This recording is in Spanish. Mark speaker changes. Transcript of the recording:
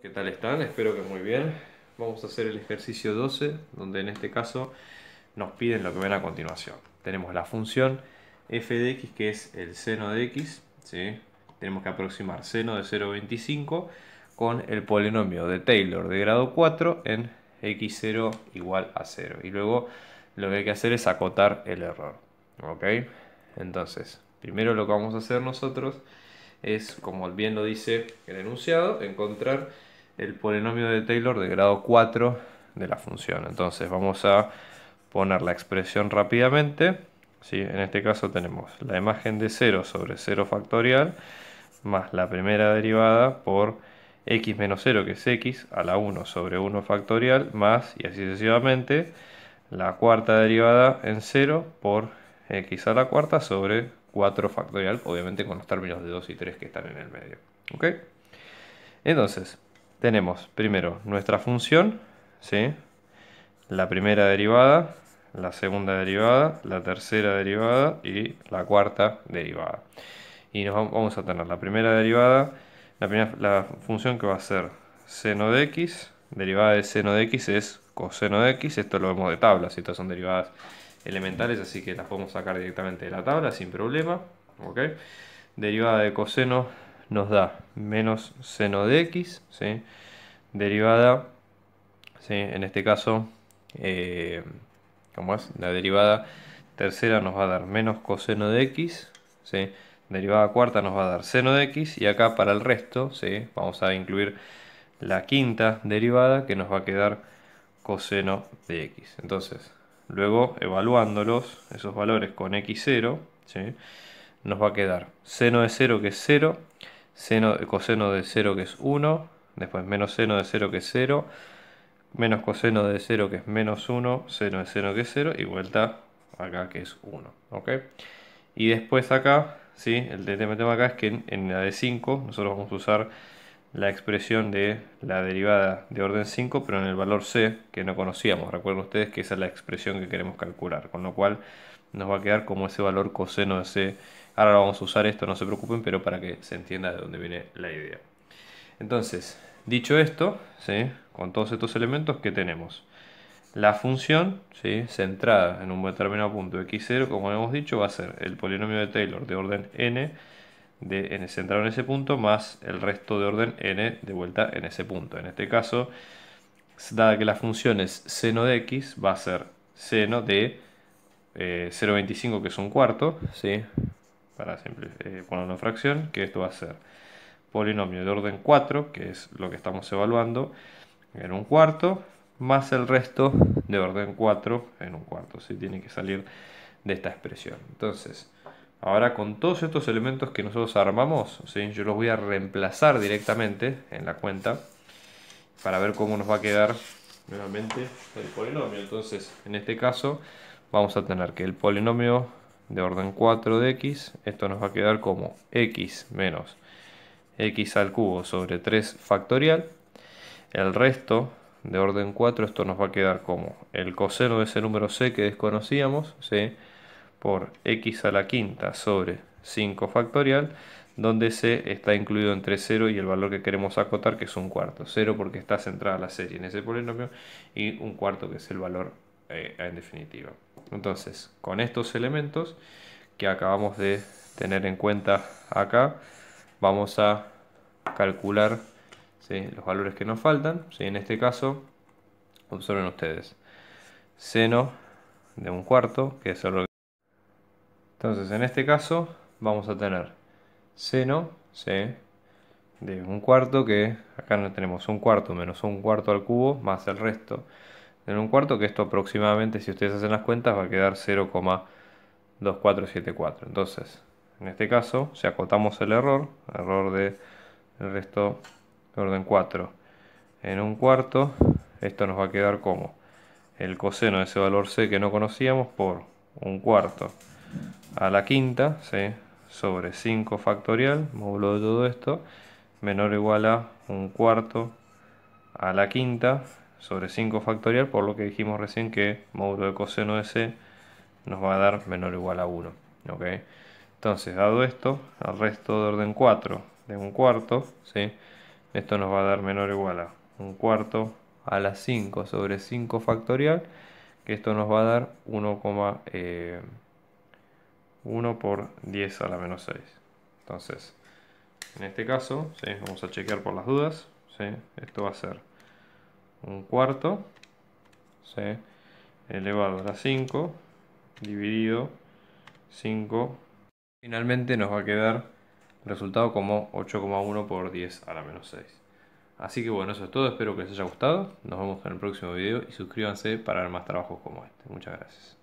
Speaker 1: ¿Qué tal están? Espero que muy bien. Vamos a hacer el ejercicio 12, donde en este caso nos piden lo que ven a continuación. Tenemos la función f de x, que es el seno de x. ¿sí? Tenemos que aproximar seno de 0,25 con el polinomio de Taylor de grado 4 en x0 igual a 0. Y luego lo que hay que hacer es acotar el error. ¿Ok? Entonces, primero lo que vamos a hacer nosotros es, como bien lo dice el enunciado, encontrar el polinomio de Taylor de grado 4 de la función. Entonces vamos a poner la expresión rápidamente. En este caso tenemos la imagen de 0 sobre 0 factorial más la primera derivada por x menos 0 que es x a la 1 sobre 1 factorial más y así sucesivamente la cuarta derivada en 0 por x a la cuarta sobre 4 factorial obviamente con los términos de 2 y 3 que están en el medio. ¿ok? Entonces, tenemos primero nuestra función, la primera derivada, la segunda derivada, la tercera derivada y la cuarta derivada. Y nos vamos a tener la primera derivada, la, función que va a ser seno de x, derivada de seno de x es coseno de x, esto lo vemos de tablas, estas son derivadas elementales, así que las podemos sacar directamente de la tabla sin problema. Derivada de coseno nos da menos seno de x, derivada, en este caso, eh, es? La derivada tercera nos va a dar menos coseno de x, derivada cuarta nos va a dar seno de x y acá para el resto vamos a incluir la quinta derivada que nos va a quedar coseno de x. Entonces, luego evaluándolos, esos valores con x0, nos va a quedar seno de 0 que es 0, coseno de 0 que es 1, después menos seno de 0 que es 0, menos coseno de 0 que es menos 1, seno de 0 que es 0 y vuelta acá que es 1. Y después acá, el tema, acá es que en, la de 5 nosotros vamos a usar la expresión de la derivada de orden 5, pero en el valor c que no conocíamos. Recuerden ustedes que esa es la expresión que queremos calcular, con lo cual nos va a quedar como ese valor coseno de c Ahora vamos a usar esto, no se preocupen, pero para que se entienda de dónde viene la idea. Entonces, dicho esto, ¿sí? con todos estos elementos que tenemos, la función ¿sí? centrada en un determinado punto x0, como hemos dicho, va a ser el polinomio de Taylor de orden n, de n centrado en ese punto, más el resto de orden n de vuelta en ese punto. En este caso, dada que la función es seno de x, va a ser seno de 0,25, eh, que es un cuarto, ¿sí? para eh, una una fracción, que esto va a ser polinomio de orden 4, que es lo que estamos evaluando, en un cuarto, más el resto de orden 4 en un cuarto. si Tiene que salir de esta expresión. Entonces, ahora con todos estos elementos que nosotros armamos, yo los voy a reemplazar directamente en la cuenta para ver cómo nos va a quedar nuevamente el polinomio. Entonces, en este caso, vamos a tener que el polinomio de orden 4 de x, esto nos va a quedar como x menos x al cubo sobre 3 factorial. El resto de orden 4, esto nos va a quedar como el coseno de ese número c que desconocíamos, c por x a la quinta sobre 5 factorial, donde c está incluido entre 0 y el valor que queremos acotar, que es un cuarto. 0 porque está centrada la serie en ese polinomio y un cuarto que es el valor eh, en definitiva. Entonces, con estos elementos que acabamos de tener en cuenta acá, vamos a calcular los valores que nos faltan. ¿sí? En este caso, observen ustedes, seno de un cuarto, que es lo que... Entonces, en este caso, vamos a tener seno de un cuarto, que acá no tenemos un cuarto menos un cuarto al cubo, más el resto en un cuarto, que esto aproximadamente, si ustedes hacen las cuentas, va a quedar 0,2474. Entonces, en este caso, si acotamos el error, error de el resto orden 4 en un cuarto, esto nos va a quedar como el coseno de ese valor C que no conocíamos por un cuarto a la quinta, sobre 5 factorial, módulo de todo esto, menor o igual a un cuarto a la quinta sobre 5 factorial, por lo que dijimos recién que módulo de coseno de C nos va a dar menor o igual a 1. ¿okay? Entonces, dado esto, al resto de orden 4 de un cuarto, ¿sí? esto nos va a dar menor o igual a un cuarto a la 5 sobre 5 factorial, que esto nos va a dar 1, 1 eh, por 10 a la menos 6. Entonces, en este caso, vamos a chequear por las dudas, ¿sí? esto va a ser un cuarto elevado a 5 dividido 5 finalmente nos va a quedar el resultado como 8,1 por 10 a la menos 6 así que bueno eso es todo espero que les haya gustado nos vemos en el próximo video y suscríbanse para ver más trabajos como este muchas gracias